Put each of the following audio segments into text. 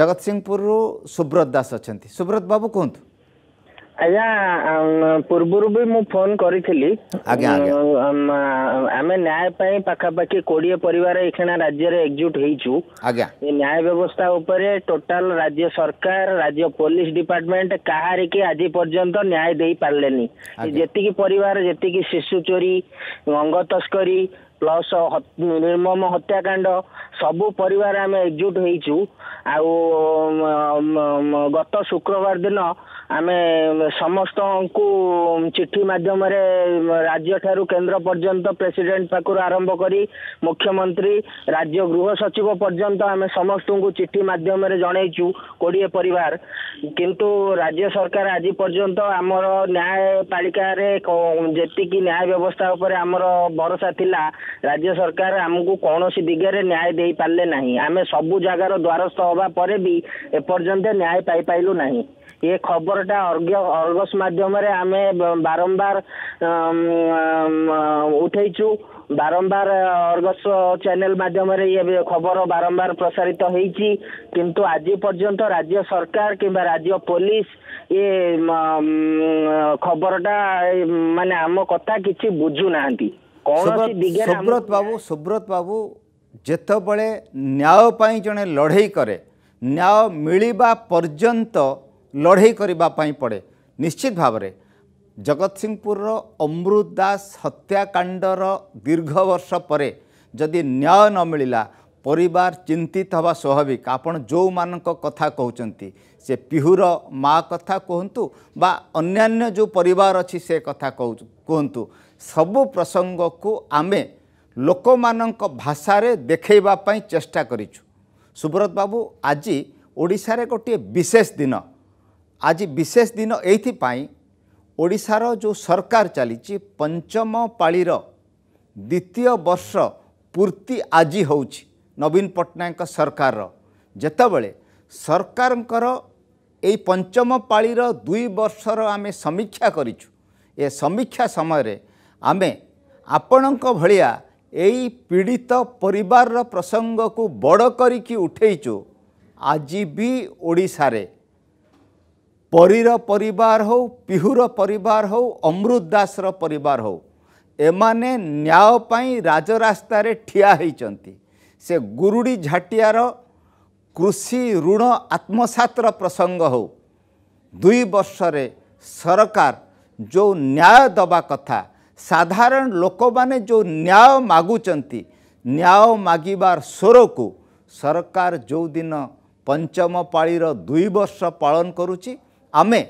ଜଗତସିଂହପୁରରୁ ସୁବ୍ରତ ଦାସ ଅଛନ୍ତି ସୁବ୍ରତ ବାବୁ କୁହନ୍ତୁ ଆଜ୍ଞା ପୂର୍ବରୁ ବି ମୁଁ ଫୋନ କରିଥିଲି ଆମେ ନ୍ୟାୟ ପାଇଁ ପାଖାପାଖି କୋଡିଏ ପରିବାର ଏଇକ୍ଷଣା ରାଜ୍ୟରେ ଏକଜୁଟ ହେଇଛୁ ଏ ନ୍ୟାୟ ବ୍ୟବସ୍ଥା ଉପରେ ଟୋଟାଲ ରାଜ୍ୟ ସରକାର ରାଜ୍ୟ ପୋଲିସ ଡିପାର୍ଟମେଣ୍ଟ କାହାରିକି ଆଜି ପର୍ଯ୍ୟନ୍ତ ନ୍ୟାୟ ଦେଇ ପାରିଲେନି ଯେତିକି ପରିବାର ଯେତିକି ଶିଶୁ ଚୋରି ଅଙ୍ଗ ତସ୍କରୀ ପ୍ଲସ ନିର୍ମମ ହତ୍ୟାକାଣ୍ଡ ସବୁ ପରିବାର ଆମେ ଏକଜୁଟ ହେଇଛୁ ଆଉ ଗତ ଶୁକ୍ରବାର ଦିନ ଆମେ ସମସ୍ତଙ୍କୁ ଚିଠି ମାଧ୍ୟମରେ ରାଜ୍ୟଠାରୁ କେନ୍ଦ୍ର ପର୍ଯ୍ୟନ୍ତ ପ୍ରେସିଡେଣ୍ଟ ପାଖରୁ ଆରମ୍ଭ କରି ମୁଖ୍ୟମନ୍ତ୍ରୀ ରାଜ୍ୟ ଗୃହ ସଚିବ ପର୍ଯ୍ୟନ୍ତ ଆମେ ସମସ୍ତଙ୍କୁ ଚିଠି ମାଧ୍ୟମରେ ଜଣେଇଛୁ କୋଡ଼ିଏ ପରିବାର କିନ୍ତୁ ରାଜ୍ୟ ସରକାର ଆଜି ପର୍ଯ୍ୟନ୍ତ ଆମର ନ୍ୟାୟପାଳିକାରେ ଯେତିକି ନ୍ୟାୟ ବ୍ୟବସ୍ଥା ଉପରେ ଆମର ଭରସା ଥିଲା ରାଜ୍ୟ ସରକାର ଆମକୁ କୌଣସି ଦିଗରେ ନ୍ୟାୟ ଦେଇପାରିଲେ ନାହିଁ ଆମେ ସବୁ ଜାଗାର ଦ୍ୱାରସ୍ଥ ହେବା ପରେ ବି ଏପର୍ଯ୍ୟନ୍ତ ନ୍ୟାୟ ପାଇପାରିଲୁ ନାହିଁ ଏ ଖବରଟା ଅର୍ଗସ ମାଧ୍ୟମରେ ଆମେ ବାରମ୍ବାର ଉଠେଇଛୁ ବାରମ୍ବାର ଅର୍ଗସ ଚ୍ୟାନେଲ ମାଧ୍ୟମରେ ଇଏ ଖବର ବାରମ୍ବାର ପ୍ରସାରିତ ହେଇଛି କିନ୍ତୁ ଆଜି ପର୍ଯ୍ୟନ୍ତ ରାଜ୍ୟ ସରକାର କିମ୍ବା ରାଜ୍ୟ ପୋଲିସ ଏ ଖବରଟା ମାନେ ଆମ କଥା କିଛି ବୁଝୁନାହାନ୍ତି ସୁବ୍ରତ ବାବୁ ସୁବ୍ରତ ବାବୁ ଯେତେବେଳେ ନ୍ୟାୟ ପାଇଁ ଜଣେ ଲଢ଼େଇ କରେ ନ୍ୟାୟ ମିଳିବା ପର୍ଯ୍ୟନ୍ତ ଲଢ଼େଇ କରିବା ପାଇଁ ପଡ଼େ ନିଶ୍ଚିତ ଭାବରେ ଜଗତସିଂହପୁରର ଅମୃତ ଦାସ ହତ୍ୟାକାଣ୍ଡର ଦୀର୍ଘ ବର୍ଷ ପରେ ଯଦି ନ୍ୟାୟ ନ ମିଳିଲା পরিবার চিন্তিত হওয়া স্বাভাবিক আপন যেମାନଙ୍କ কথা କହୁଛନ୍ତି ସେ ପିହୁର ମା କଥା କୁହନ୍ତୁ ବା ଅନ୍ୟାନ୍ୟ ଯେଉଁ ପରିବାର ଅଛି ସେ କଥା କୁହନ୍ତୁ ସବୁ ପ୍ରସଙ୍ଗକୁ ଆମେ ଲୋକମାନଙ୍କ ଭାଷାରେ ଦେଖାଇବା ପାଇଁ ଚେଷ୍ଟା କରିଛୁ ସୁବ୍ରତ ବାବୁ ଆଜି ଓଡ଼ିଶାରେ ଗୋଟିଏ ବିଶେଷ ଦିନ ଆଜି ବିଶେଷ ଦିନ ଏଇଥିପାଇଁ ଓଡ଼ିଶାର ଯେଉଁ ସରକାର ଚାଲିଛି ପଞ୍ଚମ ପାଳିର ଦ୍ୱିତୀୟ ବର୍ଷ ପୂର୍ତ୍ତି ଆଜି ହେଉଛି ନବୀନ ପଟ୍ଟନାୟକଙ୍କ ସରକାରର ଯେତେବେଳେ ସରକାରଙ୍କର ଏଇ ପଞ୍ଚମ ପାଳିର ଦୁଇ ବର୍ଷର ଆମେ ସମୀକ୍ଷା କରିଛୁ ଏ ସମୀକ୍ଷା ସମୟରେ ଆମେ ଆପଣଙ୍କ ଭଳିଆ ଏଇ ପୀଡ଼ିତ ପରିବାରର ପ୍ରସଙ୍ଗକୁ ବଡ଼ କରିକି ଉଠେଇଛୁ ଆଜି ବି ଓଡ଼ିଶାରେ ପରୀର ପରିବାର ହଉ ପିହୁର ପରିବାର ହଉ ଅମୃତ ଦାସର ପରିବାର ହଉ ଏମାନେ ନ୍ୟାୟ ପାଇଁ ରାଜରାସ୍ତାରେ ଠିଆ ହେଇଛନ୍ତି ସେ ଗୁରୁଡ଼ି ଝାଟିଆର କୃଷି ଋଣ ଆତ୍ମସାତର ପ୍ରସଙ୍ଗ ହେଉ ଦୁଇ ବର୍ଷରେ ସରକାର ଯେଉଁ ନ୍ୟାୟ ଦେବା କଥା ସାଧାରଣ ଲୋକମାନେ ଯେଉଁ ନ୍ୟାୟ ମାଗୁଛନ୍ତି ନ୍ୟାୟ ମାଗିବାର ସ୍ୱରକୁ ସରକାର ଯେଉଁଦିନ ପଞ୍ଚମ ପାଳିର ଦୁଇ ବର୍ଷ ପାଳନ କରୁଛି ଆମେ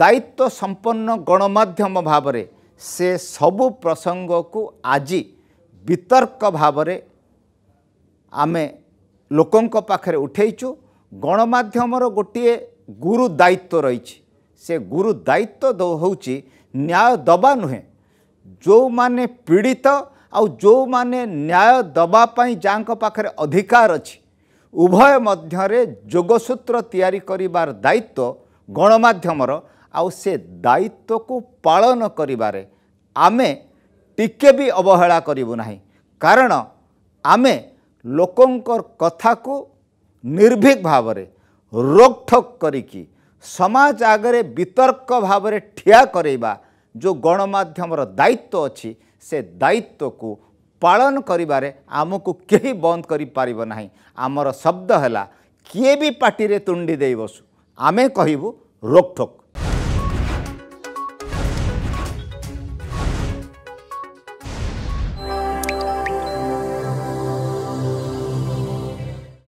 ଦାୟିତ୍ୱ ସମ୍ପନ୍ନ ଗଣମାଧ୍ୟମ ଭାବରେ ସେ ସବୁ ପ୍ରସଙ୍ଗକୁ ଆଜି ବିତର୍କ ଭାବରେ ଆମେ ଲୋକଙ୍କ ପାଖରେ ଉଠେଇଛୁ ଗଣମାଧ୍ୟମର ଗୋଟିଏ ଗୁରୁ ଦାୟିତ୍ୱ ରହିଛି ସେ ଗୁରୁ ଦାୟିତ୍ୱ ହେଉଛି ନ୍ୟାୟ ଦେବା ନୁହେଁ ଯେଉଁମାନେ ପୀଡ଼ିତ ଆଉ ଯେଉଁମାନେ ନ୍ୟାୟ ଦେବା ପାଇଁ ଯାହାଙ୍କ ପାଖରେ ଅଧିକାର ଅଛି ଉଭୟ ମଧ୍ୟରେ ଯୋଗସୂତ୍ର ତିଆରି କରିବାର ଦାୟିତ୍ୱ ଗଣମାଧ୍ୟମର ଆଉ ସେ ଦାୟିତ୍ୱକୁ ପାଳନ କରିବାରେ ଆମେ ଟିକେ ବି ଅବହେଳା କରିବୁ ନାହିଁ କାରଣ ଆମେ ଲୋକଙ୍କର କଥାକୁ ନିର୍ଭୀକ ଭାବରେ ରୋକଠୋକ କରିକି ସମାଜ ଆଗରେ ବିତର୍କ ଭାବରେ ଠିଆ କରେଇବା ଯେଉଁ ଗଣମାଧ୍ୟମର ଦାୟିତ୍ୱ ଅଛି ସେ ଦାୟିତ୍ୱକୁ ପାଳନ କରିବାରେ ଆମକୁ କେହି ବନ୍ଦ କରିପାରିବ ନାହିଁ ଆମର ଶବ୍ଦ ହେଲା କିଏ ବି ପାଟିରେ ତୁଣ୍ଡି ଦେଇ ବସୁ ଆମେ କହିବୁ ରୋକଠୋକ